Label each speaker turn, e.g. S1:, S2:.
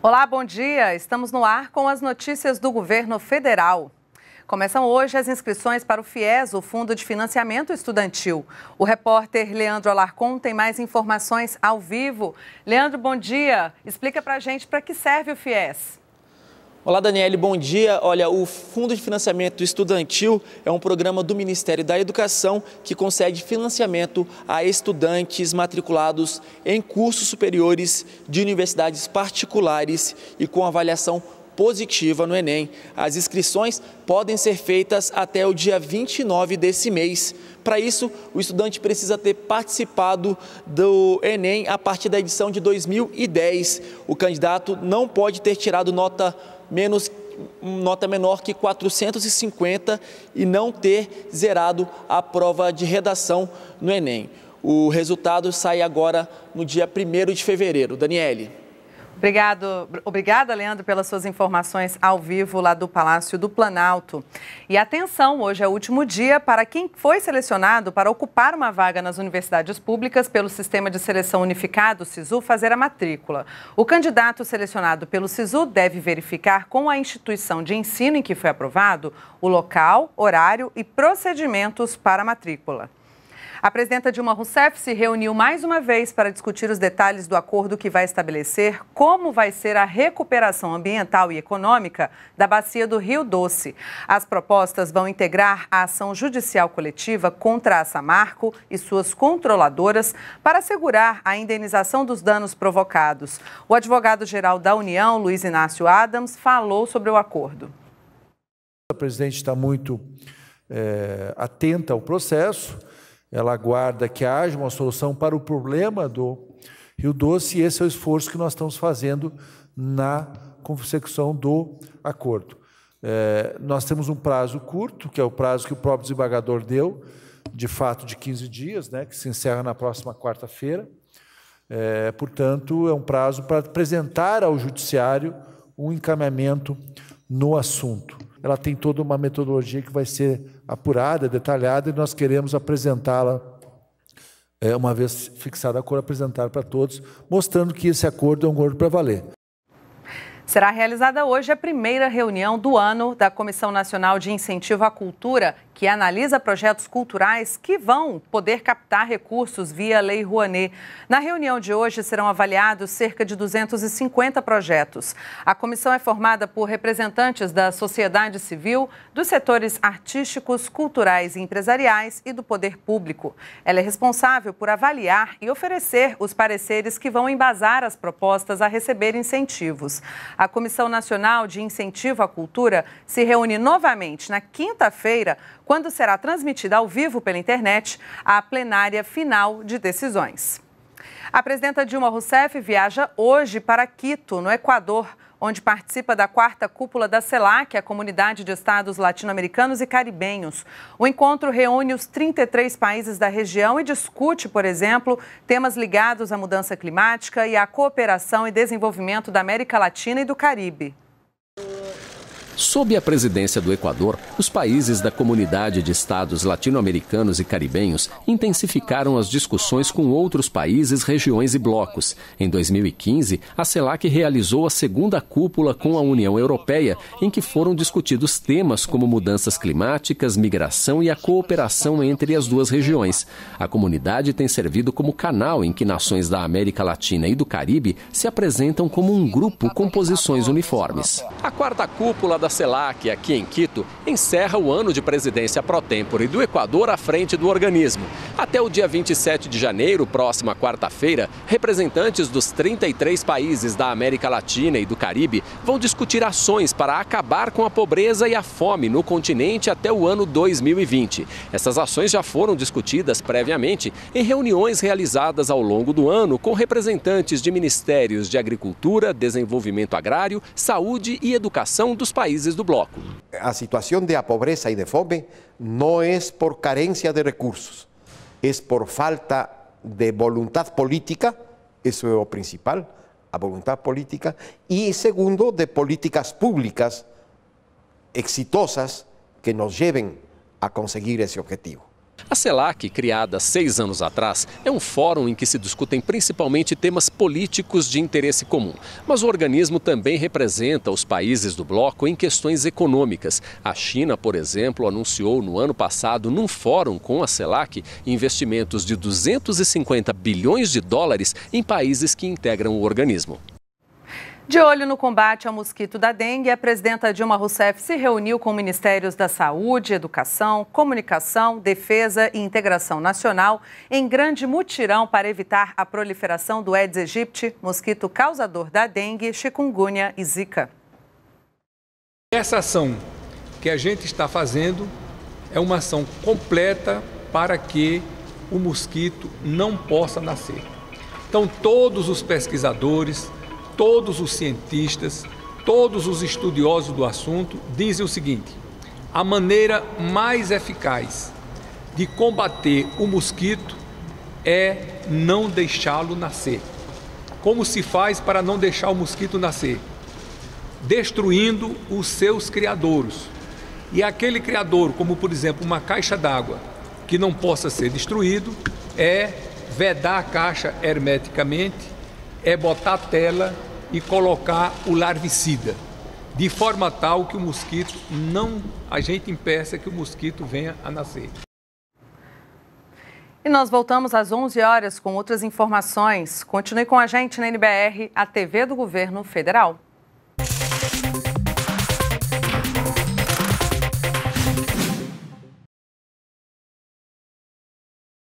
S1: Olá, bom dia. Estamos no ar com as notícias do governo federal. Começam hoje as inscrições para o FIES, o Fundo de Financiamento Estudantil. O repórter Leandro Alarcon tem mais informações ao vivo. Leandro, bom dia. Explica para a gente para que serve o FIES.
S2: Olá, Daniele, bom dia. Olha, o Fundo de Financiamento Estudantil é um programa do Ministério da Educação que concede financiamento a estudantes matriculados em cursos superiores de universidades particulares e com avaliação positiva no Enem. As inscrições podem ser feitas até o dia 29 desse mês. Para isso, o estudante precisa ter participado do Enem a partir da edição de 2010. O candidato não pode ter tirado nota menos nota menor que 450 e não ter zerado a prova de redação no Enem. O resultado sai agora no dia 1 de fevereiro. Daniele.
S1: Obrigado, obrigada, Leandro, pelas suas informações ao vivo lá do Palácio do Planalto. E atenção, hoje é o último dia para quem foi selecionado para ocupar uma vaga nas universidades públicas pelo Sistema de Seleção Unificado, SISU, fazer a matrícula. O candidato selecionado pelo SISU deve verificar com a instituição de ensino em que foi aprovado o local, horário e procedimentos para a matrícula. A presidenta Dilma Rousseff se reuniu mais uma vez para discutir os detalhes do acordo que vai estabelecer como vai ser a recuperação ambiental e econômica da bacia do Rio Doce. As propostas vão integrar a ação judicial coletiva contra a Samarco e suas controladoras para assegurar a indenização dos danos provocados. O advogado-geral da União, Luiz Inácio Adams, falou sobre o acordo.
S2: A presidente está muito é, atenta ao processo ela aguarda que haja uma solução para o problema do Rio Doce, e esse é o esforço que nós estamos fazendo na consecução do acordo. É, nós temos um prazo curto, que é o prazo que o próprio desembargador deu, de fato de 15 dias, né, que se encerra na próxima quarta-feira. É, portanto, é um prazo para apresentar ao Judiciário um encaminhamento no assunto. Ela tem toda uma metodologia que vai ser apurada, detalhada, e nós queremos apresentá-la, é, uma vez fixada a cor, apresentar para todos, mostrando que esse acordo é um acordo para valer.
S1: Será realizada hoje a primeira reunião do ano da Comissão Nacional de Incentivo à Cultura, que analisa projetos culturais que vão poder captar recursos via Lei Rouanet. Na reunião de hoje serão avaliados cerca de 250 projetos. A comissão é formada por representantes da sociedade civil, dos setores artísticos, culturais e empresariais e do poder público. Ela é responsável por avaliar e oferecer os pareceres que vão embasar as propostas a receber incentivos. A Comissão Nacional de Incentivo à Cultura se reúne novamente na quinta-feira, quando será transmitida ao vivo pela internet a plenária final de decisões. A presidenta Dilma Rousseff viaja hoje para Quito, no Equador onde participa da quarta cúpula da CELAC, a Comunidade de Estados Latino-Americanos e Caribenhos. O encontro reúne os 33 países da região e discute, por exemplo, temas ligados à mudança climática e à cooperação e desenvolvimento da América Latina e do Caribe.
S2: Sob a presidência do Equador, os países da comunidade de estados latino-americanos e caribenhos intensificaram as discussões com outros países, regiões e blocos. Em 2015, a CELAC realizou a segunda cúpula com a União Europeia, em que foram discutidos temas como mudanças climáticas, migração e a cooperação entre as duas regiões. A comunidade tem servido como canal em que nações da América Latina e do Caribe se apresentam como um grupo com posições uniformes. A quarta cúpula da da CELAC, aqui em Quito, encerra o ano de presidência pro tempore do Equador à frente do organismo. Até o dia 27 de janeiro, próxima quarta-feira, representantes dos 33 países da América Latina e do Caribe vão discutir ações para acabar com a pobreza e a fome no continente até o ano 2020. Essas ações já foram discutidas previamente em reuniões realizadas ao longo do ano com representantes de ministérios de Agricultura, Desenvolvimento Agrário, Saúde e Educação dos países La situación de la pobreza y de fome no es por carencia de recursos, es por falta de voluntad política, eso es lo principal, a voluntad política, y segundo, de políticas públicas exitosas que nos lleven a conseguir ese objetivo. A CELAC, criada seis anos atrás, é um fórum em que se discutem principalmente temas políticos de interesse comum. Mas o organismo também representa os países do bloco em questões econômicas. A China, por exemplo, anunciou no ano passado, num fórum com a CELAC, investimentos de 250 bilhões de dólares em países que integram o organismo.
S1: De olho no combate ao mosquito da dengue, a presidenta Dilma Rousseff se reuniu com ministérios da Saúde, Educação, Comunicação, Defesa e Integração Nacional em grande mutirão para evitar a proliferação do Aedes aegypti, mosquito causador da dengue, chikungunya e zika.
S3: Essa ação que a gente está fazendo é uma ação completa para que o mosquito não possa nascer. Então, todos os pesquisadores, todos os cientistas, todos os estudiosos do assunto dizem o seguinte: a maneira mais eficaz de combater o mosquito é não deixá-lo nascer. Como se faz para não deixar o mosquito nascer? Destruindo os seus criadouros. E aquele criador, como por exemplo uma caixa d'água, que não possa ser destruído, é vedar a caixa hermeticamente, é botar tela e colocar o larvicida, de forma tal que o mosquito não, a gente impeça que o mosquito venha a nascer.
S1: E nós voltamos às 11 horas com outras informações. Continue com a gente na NBR, a TV do Governo Federal.